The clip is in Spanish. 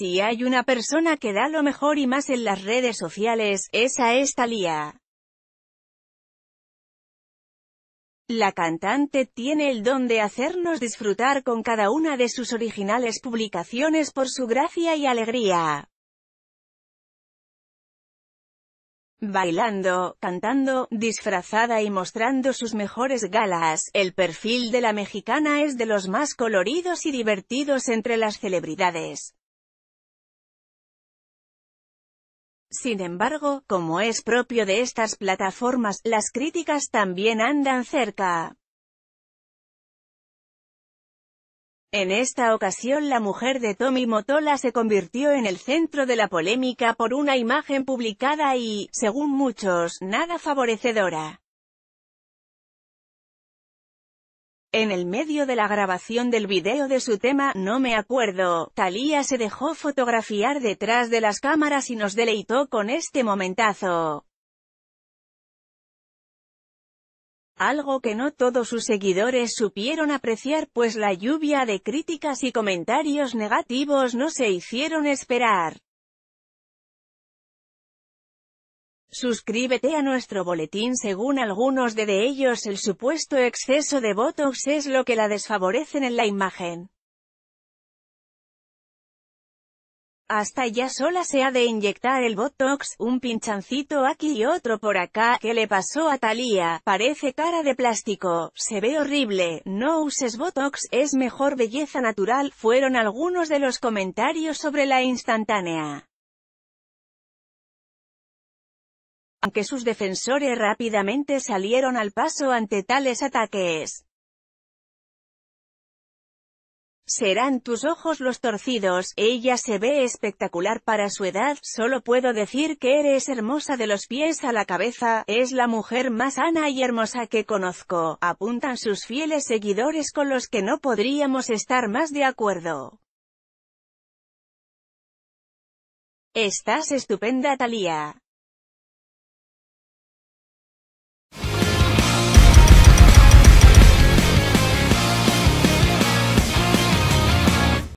Si hay una persona que da lo mejor y más en las redes sociales, esa es Thalía. La cantante tiene el don de hacernos disfrutar con cada una de sus originales publicaciones por su gracia y alegría. Bailando, cantando, disfrazada y mostrando sus mejores galas, el perfil de la mexicana es de los más coloridos y divertidos entre las celebridades. Sin embargo, como es propio de estas plataformas, las críticas también andan cerca. En esta ocasión la mujer de Tommy Motola se convirtió en el centro de la polémica por una imagen publicada y, según muchos, nada favorecedora. En el medio de la grabación del video de su tema No me acuerdo, Thalía se dejó fotografiar detrás de las cámaras y nos deleitó con este momentazo. Algo que no todos sus seguidores supieron apreciar pues la lluvia de críticas y comentarios negativos no se hicieron esperar. Suscríbete a nuestro boletín según algunos de ellos el supuesto exceso de Botox es lo que la desfavorecen en la imagen. Hasta ya sola se ha de inyectar el Botox, un pinchancito aquí y otro por acá, ¿qué le pasó a Thalía? Parece cara de plástico, se ve horrible, no uses Botox, es mejor belleza natural, fueron algunos de los comentarios sobre la instantánea. aunque sus defensores rápidamente salieron al paso ante tales ataques. Serán tus ojos los torcidos, ella se ve espectacular para su edad, solo puedo decir que eres hermosa de los pies a la cabeza, es la mujer más sana y hermosa que conozco, apuntan sus fieles seguidores con los que no podríamos estar más de acuerdo. Estás estupenda Talía.